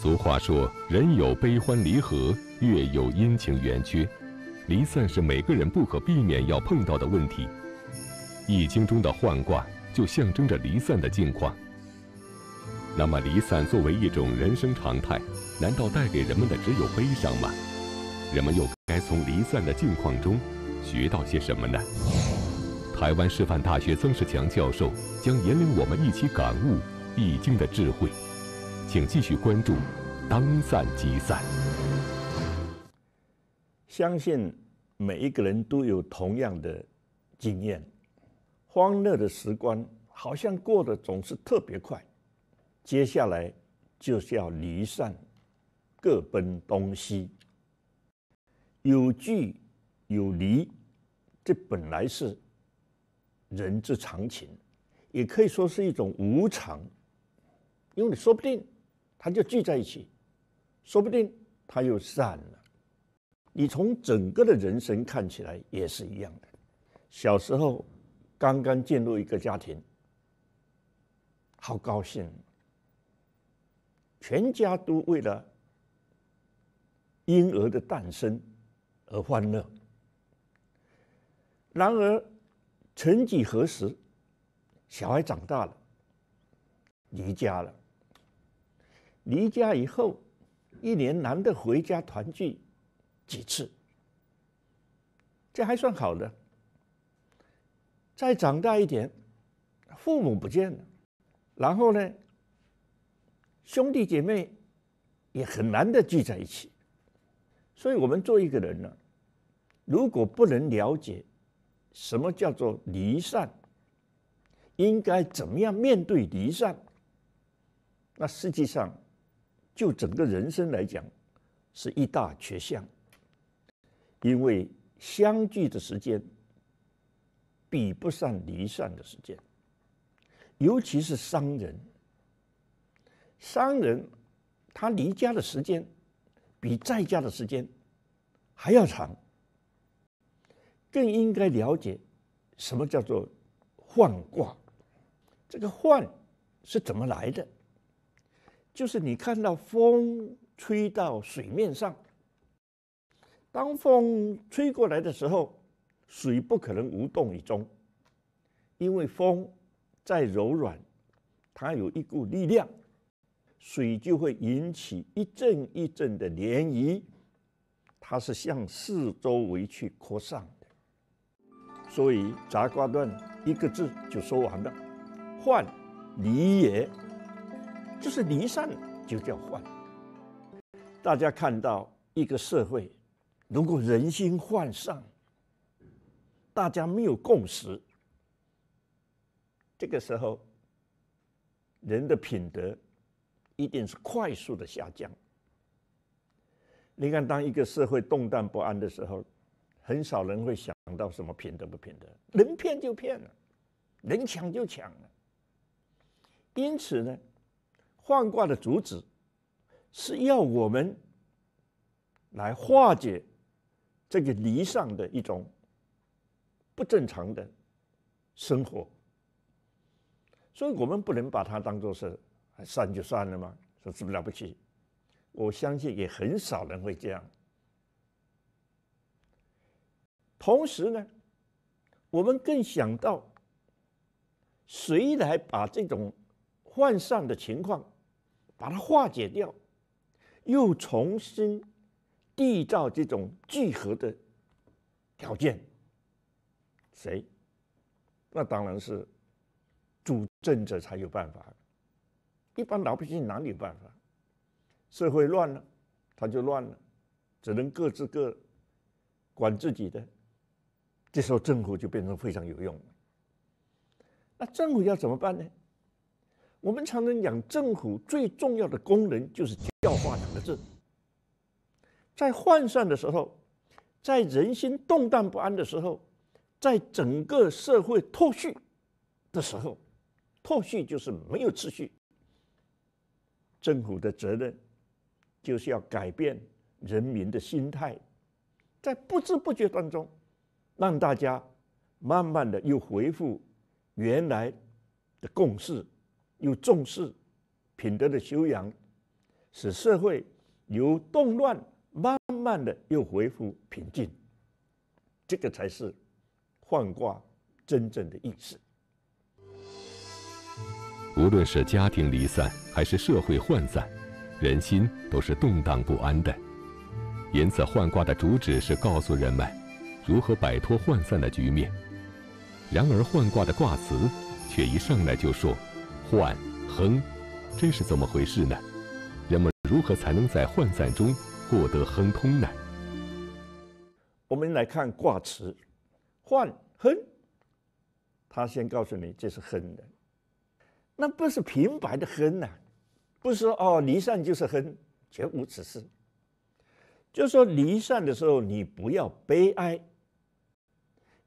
俗话说：“人有悲欢离合，月有阴晴圆缺。”离散是每个人不可避免要碰到的问题，《易经》中的幻卦就象征着离散的境况。那么，离散作为一种人生常态，难道带给人们的只有悲伤吗？人们又该从离散的境况中学到些什么呢？台湾师范大学曾仕强教授将引领我们一起感悟《易经》的智慧。请继续关注。当散即散，相信每一个人都有同样的经验。欢乐的时光好像过得总是特别快，接下来就是要离散，各奔东西。有聚有离，这本来是人之常情，也可以说是一种无常，因为你说不定。他就聚在一起，说不定他又散了。你从整个的人生看起来也是一样的。小时候，刚刚进入一个家庭，好高兴，全家都为了婴儿的诞生而欢乐。然而，曾几何时，小孩长大了，离家了。离家以后，一年难得回家团聚几次，这还算好的。再长大一点，父母不见了，然后呢，兄弟姐妹也很难的聚在一起。所以，我们做一个人呢，如果不能了解什么叫做离散，应该怎么样面对离散，那实际上。就整个人生来讲，是一大缺项，因为相聚的时间比不上离散的时间，尤其是商人，商人他离家的时间比在家的时间还要长，更应该了解什么叫做换卦，这个换是怎么来的？就是你看到风吹到水面上，当风吹过来的时候，水不可能无动于衷，因为风再柔软，它有一股力量，水就会引起一阵一阵的涟漪，它是向四周围去扩散的。所以杂瓜段一个字就说完了，换离也。就是离散就叫患。大家看到一个社会，如果人心涣散，大家没有共识，这个时候人的品德一定是快速的下降。你看，当一个社会动荡不安的时候，很少人会想到什么品德不品德，能骗就骗了，能抢就抢了。因此呢。换卦的主旨是要我们来化解这个离上的一种不正常的生活，所以我们不能把它当做是算就算了嘛，是这么了不起？我相信也很少人会这样。同时呢，我们更想到谁来把这种。涣上的情况，把它化解掉，又重新缔造这种聚合的条件。谁？那当然是主政者才有办法。一般老百姓哪里有办法？社会乱了，他就乱了，只能各自各管自己的。这时候政府就变成非常有用。那政府要怎么办呢？我们常常讲，政府最重要的功能就是教化两个字。在涣散的时候，在人心动荡不安的时候，在整个社会脱序的时候，脱序就是没有秩序。政府的责任就是要改变人民的心态，在不知不觉当中，让大家慢慢的又恢复原来的共识。又重视品德的修养，使社会由动乱慢慢的又恢复平静，这个才是换卦真正的意思。无论是家庭离散还是社会涣散，人心都是动荡不安的，因此换卦的主旨是告诉人们如何摆脱涣散的局面。然而换卦的卦辞却一上来就说。涣、亨，这是怎么回事呢？人们如何才能在涣散中获得亨通呢？我们来看卦辞，涣、亨。他先告诉你这是亨的，那不是平白的亨呐，不是哦离散就是亨，绝无此事。就说离散的时候，你不要悲哀，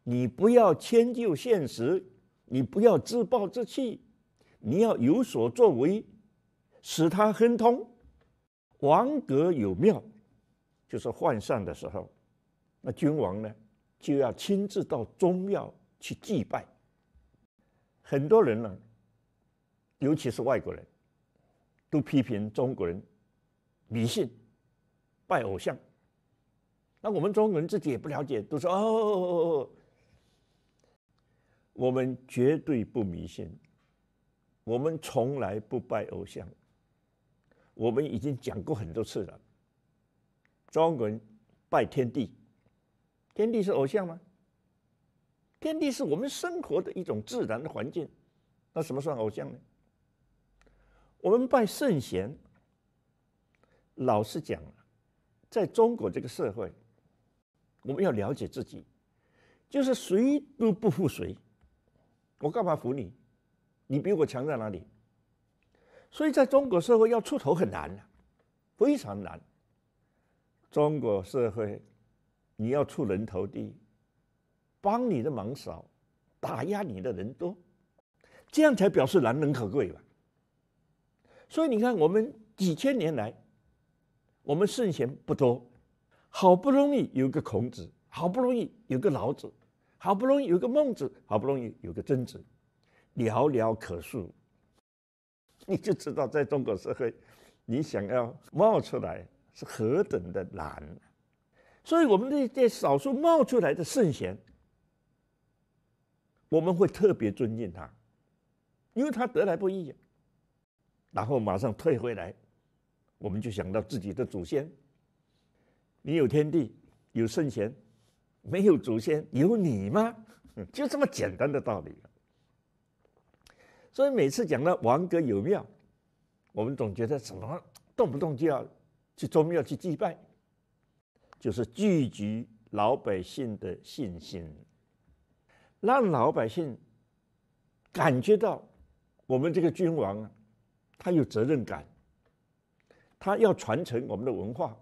你不要迁就现实，你不要自暴自弃。你要有所作为，使他亨通。王格有庙，就是换上的时候，那君王呢，就要亲自到宗庙去祭拜。很多人呢，尤其是外国人，都批评中国人迷信、拜偶像。那我们中国人自己也不了解，都说哦，我们绝对不迷信。我们从来不拜偶像。我们已经讲过很多次了。中国人拜天地，天地是偶像吗？天地是我们生活的一种自然的环境，那什么算偶像呢？我们拜圣贤。老实讲，在中国这个社会，我们要了解自己，就是谁都不服谁，我干嘛服你？你比我强在哪里？所以在中国社会要出头很难了，非常难。中国社会，你要出人头地，帮你的忙少，打压你的人多，这样才表示难能可贵了。所以你看，我们几千年来，我们圣贤不多，好不容易有个孔子，好不容易有个老子，好不容易有个孟子，好不容易有个曾子。寥寥可数，你就知道，在中国社会，你想要冒出来是何等的难。所以，我们这些少数冒出来的圣贤，我们会特别尊敬他，因为他得来不易。然后马上退回来，我们就想到自己的祖先。你有天地，有圣贤，没有祖先，有你吗？就这么简单的道理。所以每次讲到王格有庙，我们总觉得什么动不动就要去宗庙去祭拜，就是聚集老百姓的信心，让老百姓感觉到我们这个君王啊，他有责任感，他要传承我们的文化，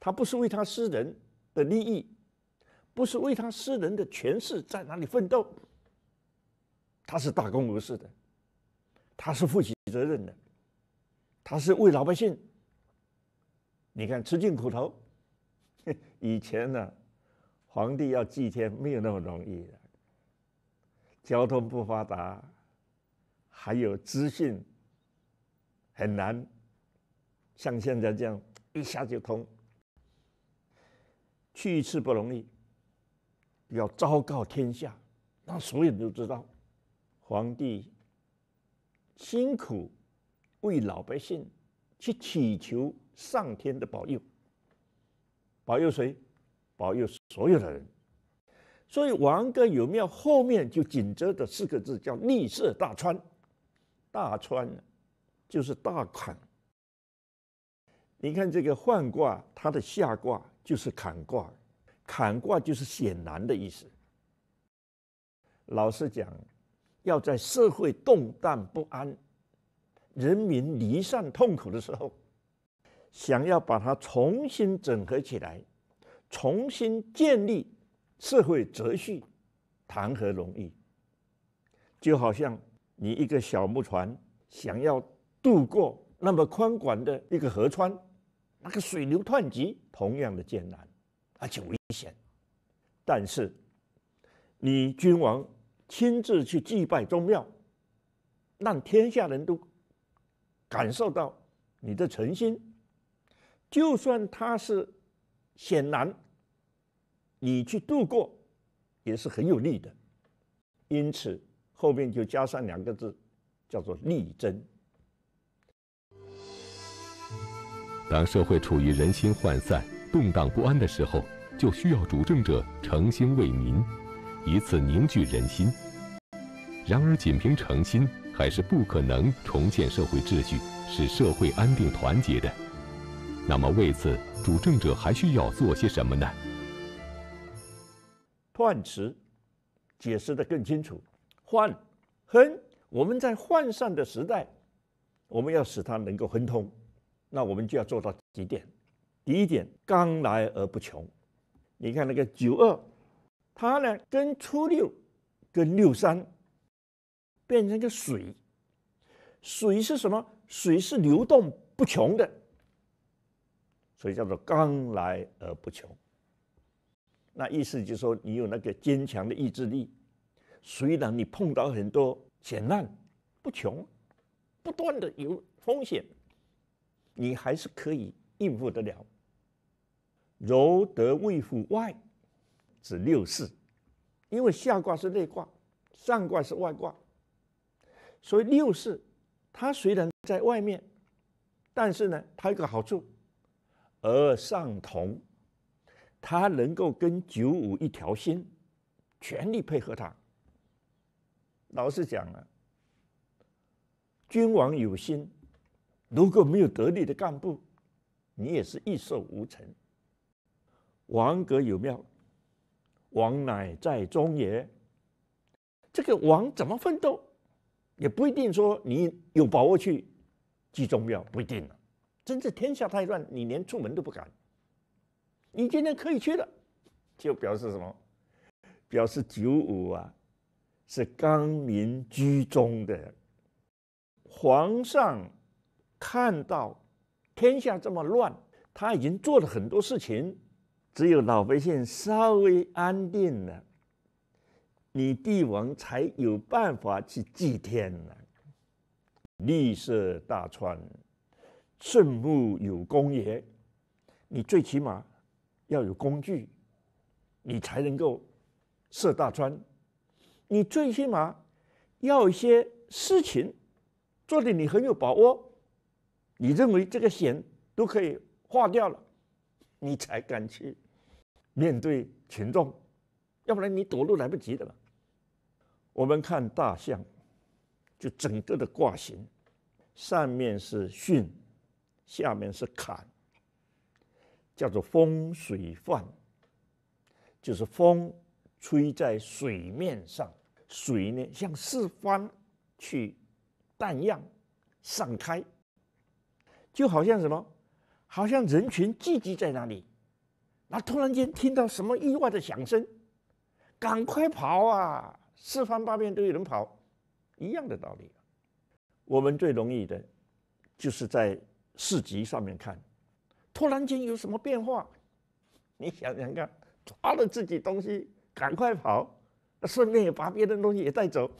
他不是为他私人的利益，不是为他私人的权势在哪里奋斗。他是大公无私的，他是负起责任的，他是为老百姓。你看，吃尽苦头。以前呢，皇帝要祭天没有那么容易的，交通不发达，还有资讯很难，像现在这样一下就通。去一次不容易，要昭告天下，让所有人都知道。皇帝辛苦为老百姓去祈求上天的保佑，保佑谁？保佑所有的人。所以王哥有庙，后面就紧着的四个字叫“立色大川”。大川就是大坎。你看这个换卦，它的下卦就是坎卦，坎卦就是显然的意思。老实讲。要在社会动荡不安、人民离散痛苦的时候，想要把它重新整合起来、重新建立社会秩序，谈何容易？就好像你一个小木船想要渡过那么宽广的一个河川，那个水流湍急，同样的艰难而且危险。但是你君王。亲自去祭拜宗庙，让天下人都感受到你的诚心。就算他是显难，你去度过也是很有利的。因此，后面就加上两个字，叫做力争。当社会处于人心涣散、动荡不安的时候，就需要主政者诚心为民。一次凝聚人心，然而仅凭诚心还是不可能重建社会秩序，使社会安定团结的。那么为此，主政者还需要做些什么呢？断词解释的更清楚。换亨，我们在涣散的时代，我们要使它能够亨通，那我们就要做到几点。第一点，刚来而不穷。你看那个九二。它呢，跟初六、跟六三变成个水，水是什么？水是流动不穷的，所以叫做刚来而不穷。那意思就是说，你有那个坚强的意志力，虽然你碰到很多险难不穷，不断的有风险，你还是可以应付得了。柔得位乎外。是六四，因为下卦是内卦，上卦是外卦，所以六四它虽然在外面，但是呢，它有个好处，而上同，它能够跟九五一条心，全力配合它。老实讲啊，君王有心，如果没有得力的干部，你也是一事无成。王格有庙。王乃在中也。这个王怎么奋斗，也不一定说你有把握去几宗庙不一定了。真是天下太乱，你连出门都不敢。你今天可以去了，就表示什么？表示九五啊，是刚明居中的皇上，看到天下这么乱，他已经做了很多事情。只有老百姓稍微安定了，你帝王才有办法去祭天呐，绿色大川，圣木有功也。你最起码要有工具，你才能够设大川。你最起码要一些事情做的，你很有把握，你认为这个险都可以化掉了，你才敢去。面对群众，要不然你躲都来不及的了。我们看大象，就整个的卦形，上面是巽，下面是坎，叫做风水范，就是风吹在水面上，水呢向四方去荡漾、散开，就好像什么，好像人群聚集在那里。那突然间听到什么意外的响声，赶快跑啊！四方八面都有人跑，一样的道理。我们最容易的，就是在市集上面看，突然间有什么变化，你想想看，抓了自己东西赶快跑，顺便也把别人东西也带走。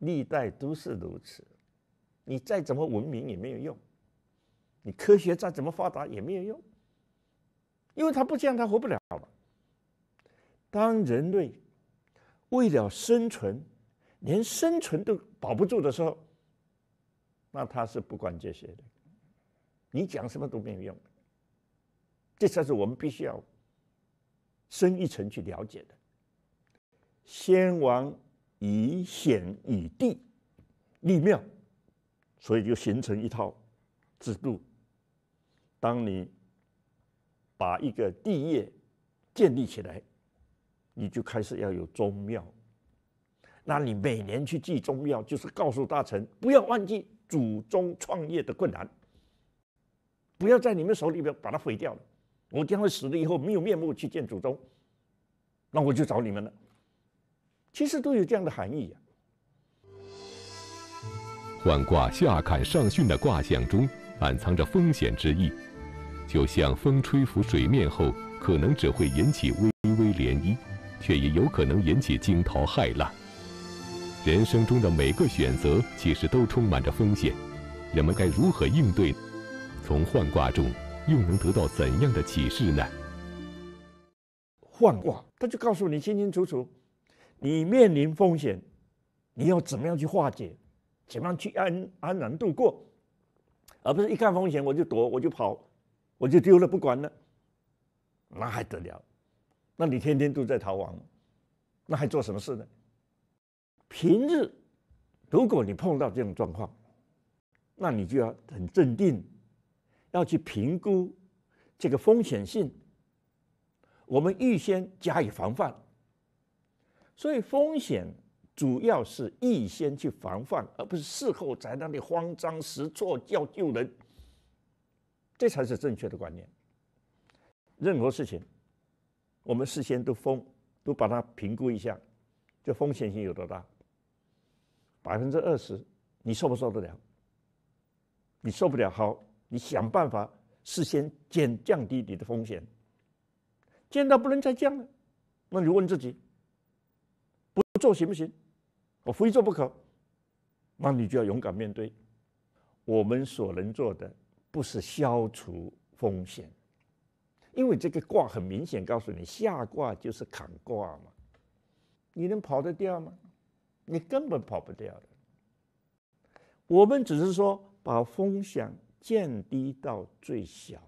历代都是如此，你再怎么文明也没有用，你科学再怎么发达也没有用。因为他不这样，他活不了。当人类为了生存，连生存都保不住的时候，那他是不管这些的。你讲什么都没有用。这才是我们必须要深一层去了解的。先王以险以地立庙，所以就形成一套制度。当你……把一个地业建立起来，你就开始要有宗庙。那你每年去祭宗庙，就是告诉大臣，不要忘记祖宗创业的困难，不要在你们手里边把它毁掉了。我将会死了以后没有面目去见祖宗，那我就找你们了。其实都有这样的含义呀。换卦下坎上巽的卦象中，暗藏着风险之意。就像风吹拂水面后，可能只会引起微微涟漪，却也有可能引起惊涛骇浪。人生中的每个选择，其实都充满着风险，人们该如何应对？从幻卦中又能得到怎样的启示呢？幻卦，它就告诉你清清楚楚，你面临风险，你要怎么样去化解，怎么样去安安然度过，而不是一看风险我就躲我就跑。我就丢了不管了，那还得了？那你天天都在逃亡，那还做什么事呢？平日如果你碰到这种状况，那你就要很镇定，要去评估这个风险性，我们预先加以防范。所以风险主要是预先去防范，而不是事后在那里慌张失措叫救人。这才是正确的观念。任何事情，我们事先都封，都把它评估一下，这风险性有多大。百分之二十，你受不受得了？你受不了，好，你想办法事先减降低你的风险，降到不能再降了，那你问自己，不做行不行？我非做不可，那你就要勇敢面对。我们所能做的。不是消除风险，因为这个卦很明显告诉你，下卦就是坎卦嘛，你能跑得掉吗？你根本跑不掉的。我们只是说把风险降低到最小，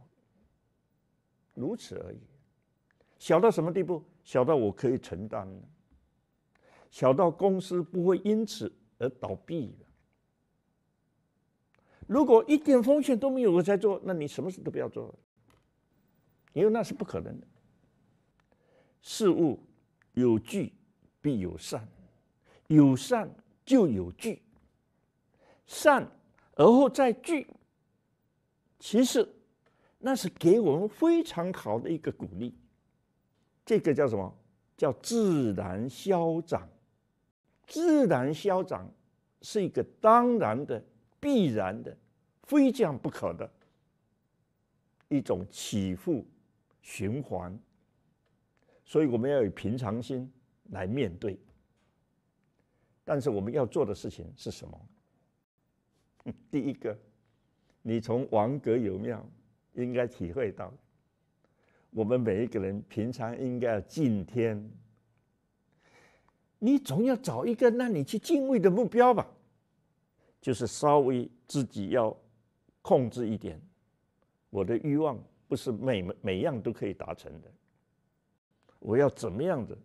如此而已。小到什么地步？小到我可以承担小到公司不会因此而倒闭如果一点风险都没有，我在做，那你什么事都不要做了，因为那是不可能的。事物有聚必有散，有散就有聚，散而后再聚，其实那是给我们非常好的一个鼓励。这个叫什么？叫自然消长。自然消长是一个当然的、必然的。非这样不可的一种起伏循环，所以我们要有平常心来面对。但是我们要做的事情是什么？第一个，你从王格有庙应该体会到，我们每一个人平常应该要敬天。你总要找一个让你去敬畏的目标吧，就是稍微自己要。控制一点，我的欲望不是每每样都可以达成的。我要怎么样的，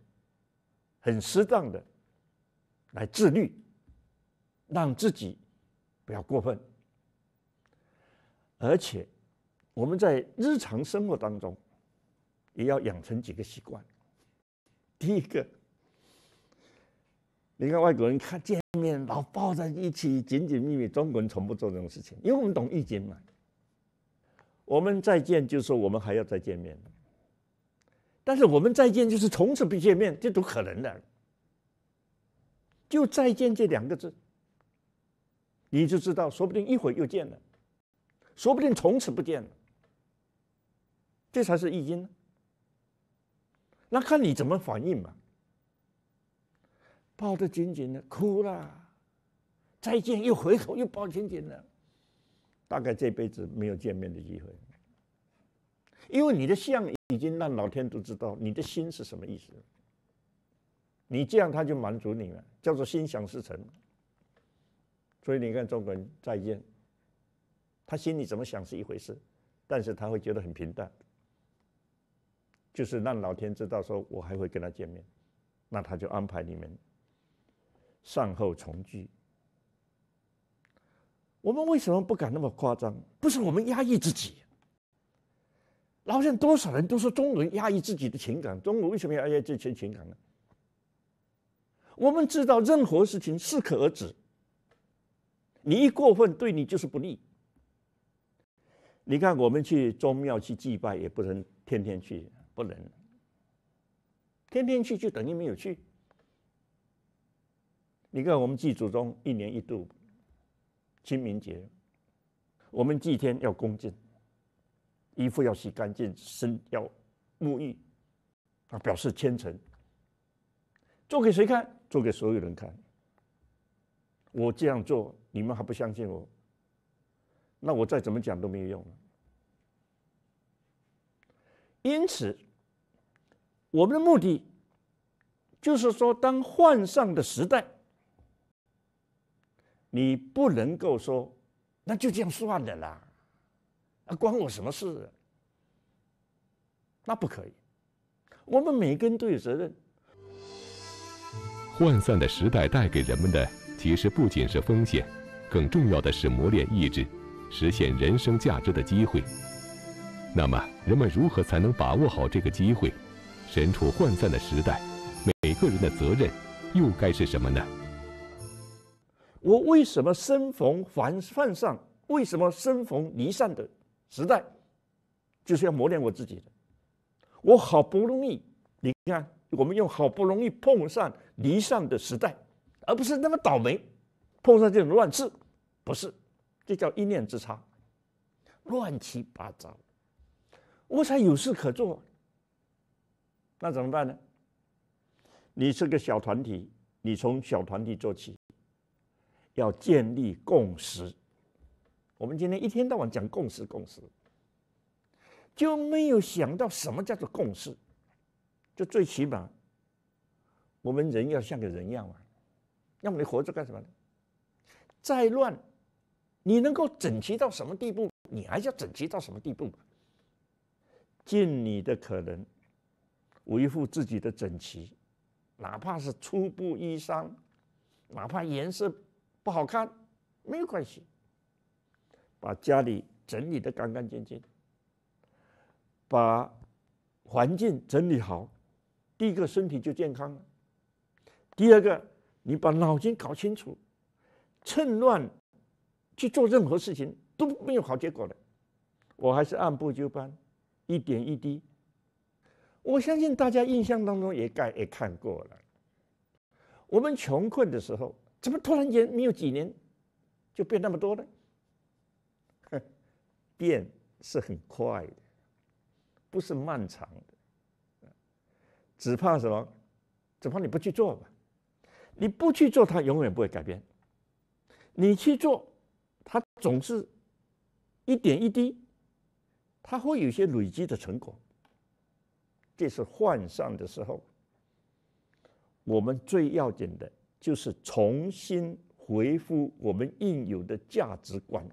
很适当的来自律，让自己不要过分。而且我们在日常生活当中，也要养成几个习惯。第一个。你看外国人看见面老抱在一起紧紧密密，中国人从不做这种事情，因为我们懂易经嘛。我们再见就是说我们还要再见面，但是我们再见就是从此不见面，这都可能的。就再见这两个字，你就知道，说不定一会儿又见了，说不定从此不见了，这才是易经。那看你怎么反应嘛。抱得紧紧的，哭了，再见，又回头，又抱紧紧的，大概这辈子没有见面的机会，因为你的相已经让老天都知道你的心是什么意思，你这样他就满足你了，叫做心想事成。所以你看中国人再见，他心里怎么想是一回事，但是他会觉得很平淡，就是让老天知道说我还会跟他见面，那他就安排你们。善后重聚，我们为什么不敢那么夸张？不是我们压抑自己，好像多少人都说中国人压抑自己的情感。中国为什么要压抑这些情感呢？我们知道任何事情适可而止，你一过分对你就是不利。你看，我们去宗庙去祭拜，也不能天天去，不能天天去就等于没有去。你看，我们祭祖宗一年一度清明节，我们祭天要恭敬，衣服要洗干净，身要沐浴，啊，表示虔诚。做给谁看？做给所有人看。我这样做，你们还不相信我，那我再怎么讲都没有用了。因此，我们的目的就是说，当换上的时代。你不能够说，那就这样算的啦，啊，关我什么事？那不可以，我们每个人都有责任。涣散的时代带给人们的，其实不仅是风险，更重要的是磨练意志、实现人生价值的机会。那么，人们如何才能把握好这个机会？身处涣散的时代，每个人的责任又该是什么呢？我为什么生逢凡犯上？为什么生逢离散的时代？就是要磨练我自己的。我好不容易，你看，我们又好不容易碰上离散的时代，而不是那么倒霉碰上这种乱世，不是？这叫一念之差，乱七八糟，我才有事可做。那怎么办呢？你是个小团体，你从小团体做起。要建立共识。我们今天一天到晚讲共识，共识，就没有想到什么叫做共识。就最起码，我们人要像个人一样嘛，要么你活着干什么呢？再乱，你能够整齐到什么地步？你还是要整齐到什么地步尽你的可能，维护自己的整齐，哪怕是粗布衣裳，哪怕颜色。不好看，没有关系。把家里整理的干干净净，把环境整理好，第一个身体就健康了。第二个，你把脑筋搞清楚，趁乱去做任何事情都没有好结果的。我还是按部就班，一点一滴。我相信大家印象当中也该也看过了。我们穷困的时候。怎么突然间没有几年就变那么多呢？变是很快的，不是漫长的。只怕什么？只怕你不去做吧。你不去做，它永远不会改变。你去做，它总是一点一滴，它会有些累积的成果。这是患上的时候，我们最要紧的。就是重新回复我们应有的价值观。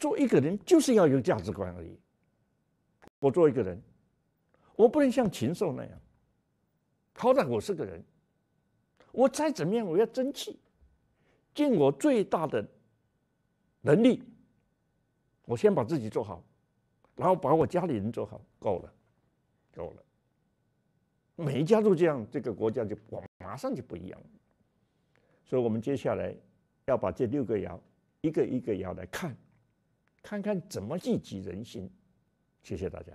做一个人就是要有价值观而已。我做一个人，我不能像禽兽那样。好歹我是个人，我再怎么样我要争气，尽我最大的能力。我先把自己做好，然后把我家里人做好，够了，够了。每一家都这样，这个国家就广。马上就不一样了，所以，我们接下来要把这六个爻一个一个爻来看，看看怎么聚集人心。谢谢大家。